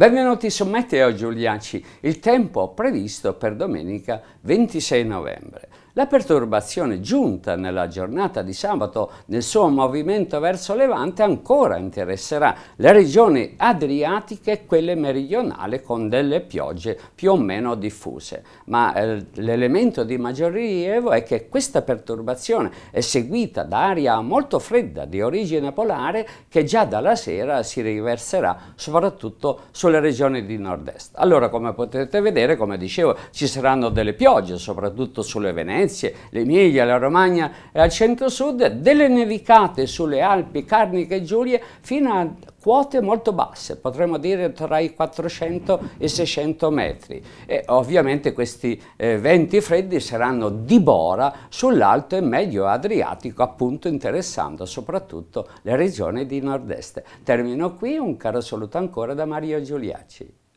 Benvenuti su Meteo Giuliaci, il tempo previsto per domenica 26 novembre. La perturbazione giunta nella giornata di sabato nel suo movimento verso Levante ancora interesserà le regioni adriatiche e quelle meridionali con delle piogge più o meno diffuse, ma eh, l'elemento di maggior rilievo è che questa perturbazione è seguita da aria molto fredda di origine polare che già dalla sera si riverserà soprattutto sulle regioni di nord-est. Allora come potete vedere, come dicevo, ci saranno delle piogge soprattutto sulle Venezia Venezie, l'Emilia, la Romagna e al centro-sud, delle nevicate sulle Alpi, Carniche e Giulie fino a quote molto basse, potremmo dire tra i 400 e i 600 metri. E ovviamente questi eh, venti freddi saranno di bora sull'alto e medio Adriatico, appunto interessando soprattutto le regioni di nord-est. Termino qui, un caro saluto ancora da Mario Giuliacci.